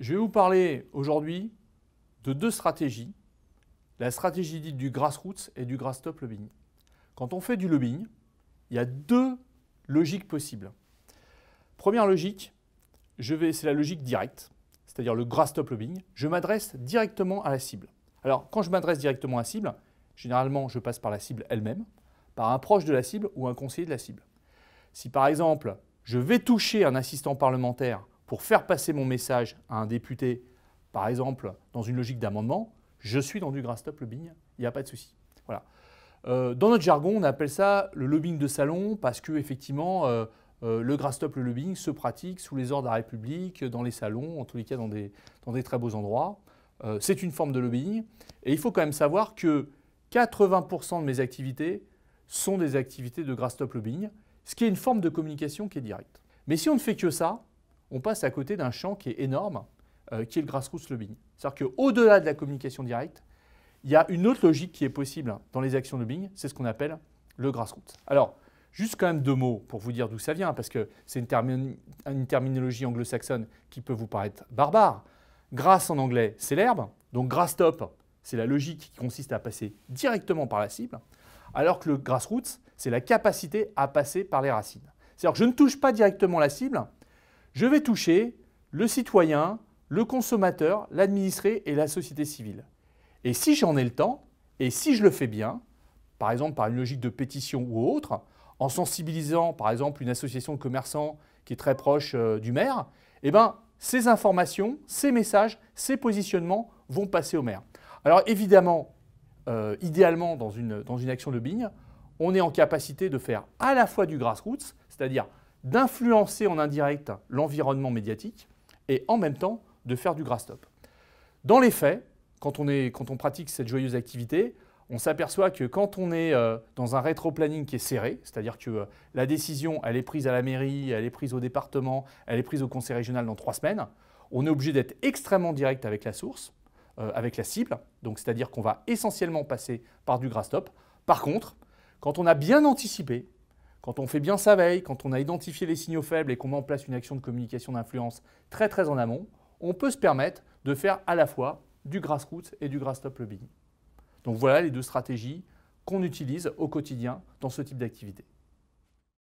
Je vais vous parler aujourd'hui de deux stratégies, la stratégie dite du grassroots et du grass top lobbying. Quand on fait du lobbying, il y a deux logiques possibles. Première logique, c'est la logique directe, c'est-à-dire le grass top lobbying. Je m'adresse directement à la cible. Alors, quand je m'adresse directement à la cible, généralement, je passe par la cible elle-même, par un proche de la cible ou un conseiller de la cible. Si par exemple, je vais toucher un assistant parlementaire pour faire passer mon message à un député, par exemple, dans une logique d'amendement, je suis dans du grass top lobbying, il n'y a pas de souci. Voilà. Euh, dans notre jargon, on appelle ça le lobbying de salon parce que effectivement, euh, euh, le grass top lobbying se pratique sous les ordres de la République, dans les salons, en tous les cas dans des, dans des très beaux endroits. c'est une forme de lobbying. Et il faut quand même savoir que 80% de mes activités sont des activités de grass top lobbying, ce qui est une forme de communication qui est directe. Mais si on ne fait que ça, on passe à côté d'un champ qui est énorme, euh, qui est le grassroots lobbying. C'est-à-dire qu'au-delà de la communication directe, il y a une autre logique qui est possible dans les actions lobbying, c'est ce qu'on appelle le grassroots. Alors, juste quand même deux mots pour vous dire d'où ça vient, parce que c'est une, une, terminologie anglo-saxonne qui peut vous paraître barbare. Grass en anglais, c'est l'herbe, donc grass top, c'est la logique qui consiste à passer directement par la cible, alors que le grassroots, c'est la capacité à passer par les racines. C'est-à-dire que je ne touche pas directement la cible, je vais toucher le citoyen, le consommateur, l'administré et la société civile. Et si j'en ai le temps, et si je le fais bien, par exemple par une logique de pétition ou autre, en sensibilisant par exemple une association de commerçants qui est très proche euh, du maire, eh ben, ces informations, ces messages, ces positionnements vont passer au maire. Alors évidemment, euh, idéalement dans une, dans une action de bigne, on est en capacité de faire à la fois du grassroots, c'est-à-dire d'influencer en indirect l'environnement médiatique et en même temps de faire du grass top. Dans les faits, quand on, est, quand on pratique cette joyeuse activité, on s'aperçoit que quand on est euh, dans un rétro-planning qui est serré, c'est-à-dire que euh, la décision, elle est prise à la mairie, elle est prise au département, elle est prise au conseil régional dans trois semaines, on est obligé d'être extrêmement direct avec la source, euh, avec la cible, donc c'est-à-dire qu'on va essentiellement passer par du grass top. Par contre, quand on a bien anticipé, quand on fait bien sa veille, quand on a identifié les signaux faibles et qu'on met en place une action de communication d'influence très très en amont, on peut se permettre de faire à la fois du grassroots et du grass top lobbying. Donc voilà les deux stratégies qu'on utilise au quotidien dans ce type d'activité.